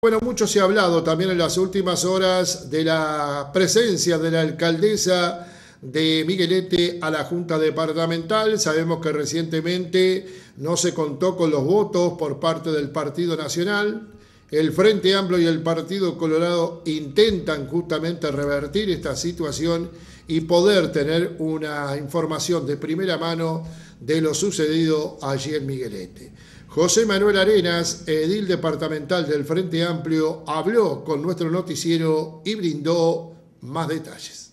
Bueno, mucho se ha hablado también en las últimas horas de la presencia de la alcaldesa de Miguelete a la Junta Departamental. Sabemos que recientemente no se contó con los votos por parte del Partido Nacional. El Frente Amplio y el Partido Colorado intentan justamente revertir esta situación y poder tener una información de primera mano de lo sucedido allí en Miguelete. José Manuel Arenas, edil departamental del Frente Amplio, habló con nuestro noticiero y brindó más detalles.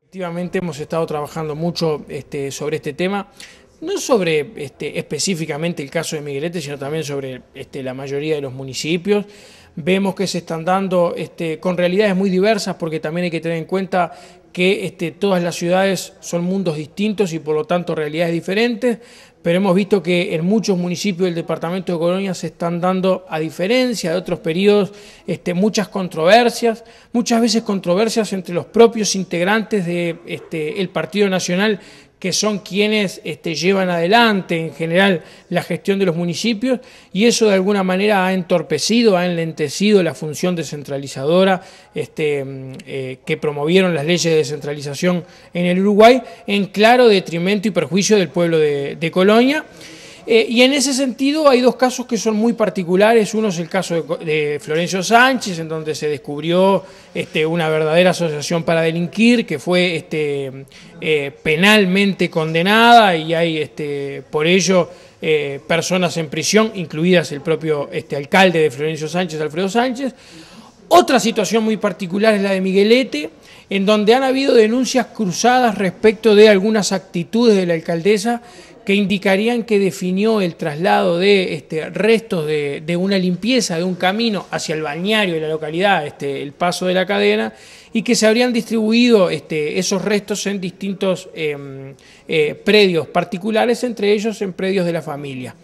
Efectivamente hemos estado trabajando mucho este, sobre este tema no sobre este, específicamente el caso de Miguelete, sino también sobre este, la mayoría de los municipios vemos que se están dando este, con realidades muy diversas, porque también hay que tener en cuenta que este, todas las ciudades son mundos distintos y por lo tanto realidades diferentes, pero hemos visto que en muchos municipios del departamento de Colonia se están dando, a diferencia de otros periodos, este, muchas controversias, muchas veces controversias entre los propios integrantes del de, Partido Nacional que son quienes este, llevan adelante en general la gestión de los municipios y eso de alguna manera ha entorpecido, ha enlentecido la función descentralizadora este, mm, eh, que promovieron las leyes de descentralización en el Uruguay en claro detrimento y perjuicio del pueblo de Colonia. Eh, y en ese sentido hay dos casos que son muy particulares. Uno es el caso de, Florencio Sánchez, en donde se descubrió este, una verdadera asociación para delinquir, que fue este, eh, penalmente condenada y hay este, por ello eh, personas en prisión, incluidas el propio alcalde de Florencio Sánchez, Alfredo Sánchez. Otra situación muy particular es la de Miguelete, en donde han habido denuncias cruzadas respecto de algunas actitudes de la alcaldesa que indicarían que definió el traslado de este, restos de, una limpieza de un camino hacia el balneario de la localidad, este, el paso de la cadena, y que se habrían distribuido este, esos restos en distintos em, eh, predios particulares, entre ellos en predios de la familia.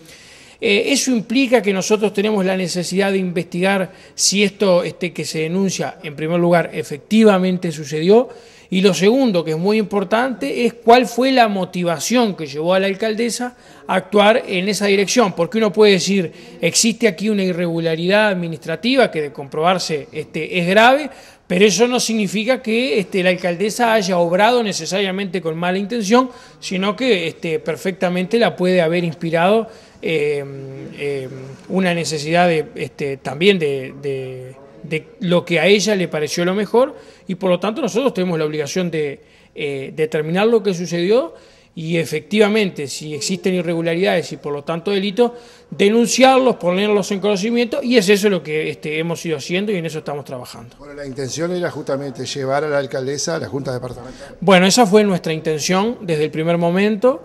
Eh, eso implica que nosotros tenemos la necesidad de investigar si esto que se denuncia, en primer lugar, efectivamente sucedió y lo segundo, que es muy importante, es cuál fue la motivación que llevó a la alcaldesa a actuar en esa dirección. Porque uno puede decir, existe aquí una irregularidad administrativa que de comprobarse este, es grave, pero eso no significa que este, la alcaldesa haya obrado necesariamente con mala intención, sino que este, perfectamente la puede haber inspirado eh, eh, una necesidad de, también de de lo que a ella le pareció lo mejor y por lo tanto nosotros tenemos la obligación de eh, determinar lo que sucedió y efectivamente si existen irregularidades y por lo tanto delitos, denunciarlos, ponerlos en conocimiento y es eso lo que este, hemos ido haciendo y en eso estamos trabajando. Bueno, la intención era justamente llevar a la alcaldesa a la Junta Departamental. Bueno, esa fue nuestra intención desde el primer momento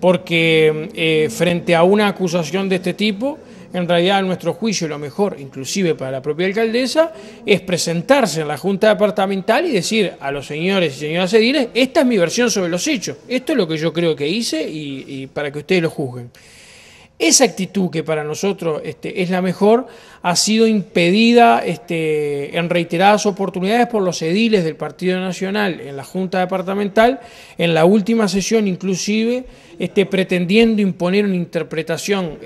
porque eh, frente a una acusación de este tipo en realidad nuestro juicio lo mejor, inclusive para la propia alcaldesa, es presentarse en la Junta Departamental y decir a los señores y señoras ediles, esta es mi versión sobre los hechos, esto es lo que yo creo que hice y, y para que ustedes lo juzguen. Esa actitud que para nosotros este, es la mejor ha sido impedida este, en reiteradas oportunidades por los ediles del Partido Nacional en la Junta Departamental, en la última sesión inclusive, este, pretendiendo imponer una interpretación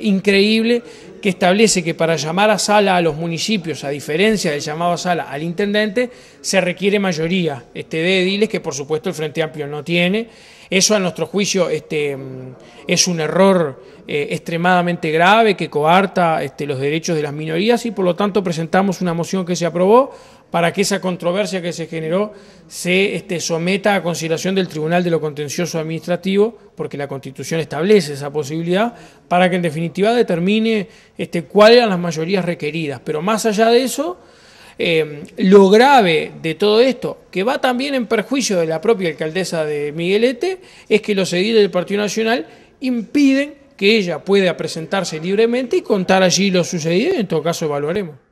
increíble que establece que para llamar a sala a los municipios, a diferencia del llamado a sala al intendente, se requiere mayoría de ediles, que por supuesto el Frente Amplio no tiene eso a nuestro juicio este, mm, es un error eh, extremadamente grave que coarta este, los derechos de las minorías y por lo tanto presentamos una moción que se aprobó para que esa controversia que se generó se este, someta a consideración del Tribunal de lo Contencioso Administrativo, porque la Constitución establece esa posibilidad, para que en definitiva determine cuáles eran las mayorías requeridas. Pero más allá de eso... Em, lo grave de todo esto, que va también en perjuicio de la propia alcaldesa de Miguelete, es que los seguidores del Partido Nacional impiden que ella pueda presentarse libremente y contar allí lo sucedido, en todo caso evaluaremos.